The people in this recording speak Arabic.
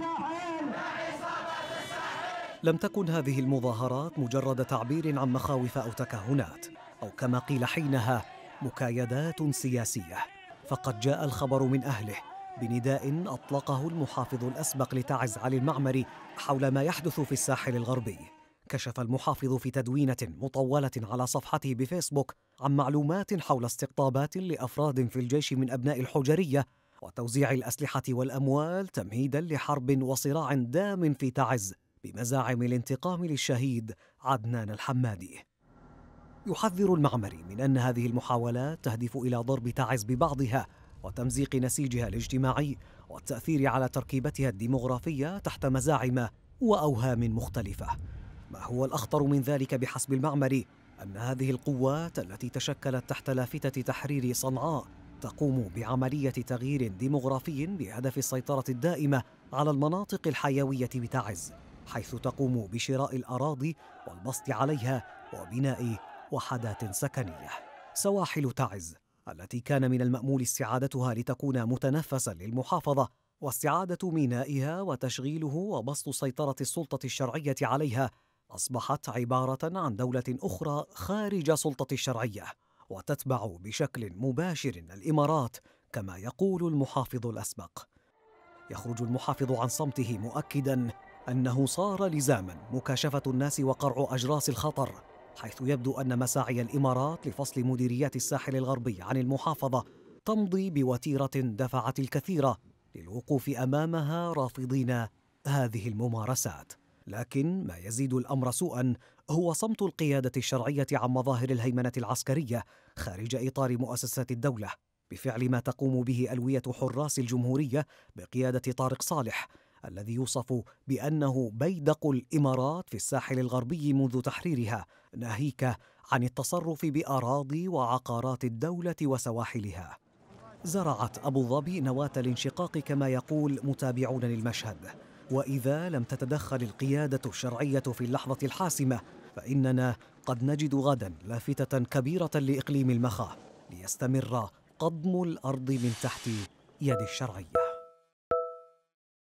الساحل لم تكن هذه المظاهرات مجرد تعبير عن مخاوف أو تكهنات أو كما قيل حينها مكايدات سياسية فقد جاء الخبر من أهله بنداء أطلقه المحافظ الأسبق لتعز علي المعمري حول ما يحدث في الساحل الغربي كشف المحافظ في تدوينة مطولة على صفحته بفيسبوك عن معلومات حول استقطابات لأفراد في الجيش من أبناء الحجرية وتوزيع الأسلحة والأموال تمهيدا لحرب وصراع دام في تعز بمزاعم الانتقام للشهيد عدنان الحمادي يحذر المعمري من أن هذه المحاولات تهدف إلى ضرب تعز ببعضها وتمزيق نسيجها الاجتماعي والتأثير على تركيبتها الديمغرافية تحت مزاعم وأوهام مختلفة ما هو الأخطر من ذلك بحسب المعمري أن هذه القوات التي تشكلت تحت لافتة تحرير صنعاء تقوم بعملية تغيير ديمغرافي بهدف السيطرة الدائمة على المناطق الحيوية بتعز حيث تقوم بشراء الأراضي والبسط عليها وبناء وحدات سكنية سواحل تعز التي كان من المأمول استعادتها لتكون متنفسا للمحافظة واستعادة مينائها وتشغيله وبسط سيطرة السلطة الشرعية عليها أصبحت عبارة عن دولة أخرى خارج سلطة الشرعية وتتبع بشكل مباشر الإمارات كما يقول المحافظ الأسبق يخرج المحافظ عن صمته مؤكدا أنه صار لزاما مكاشفة الناس وقرع أجراس الخطر حيث يبدو أن مساعي الإمارات لفصل مديريات الساحل الغربي عن المحافظة تمضي بوتيرة دفعت الكثير للوقوف أمامها رافضين هذه الممارسات لكن ما يزيد الامر سوءا هو صمت القياده الشرعيه عن مظاهر الهيمنه العسكريه خارج اطار مؤسسات الدوله بفعل ما تقوم به الويه حراس الجمهوريه بقياده طارق صالح الذي يوصف بانه بيدق الامارات في الساحل الغربي منذ تحريرها ناهيك عن التصرف باراضي وعقارات الدوله وسواحلها زرعت ابو ظبي نواه الانشقاق كما يقول متابعون للمشهد واذا لم تتدخل القياده الشرعيه في اللحظه الحاسمه فاننا قد نجد غدا لافته كبيره لاقليم المخا ليستمر قضم الارض من تحت يد الشرعيه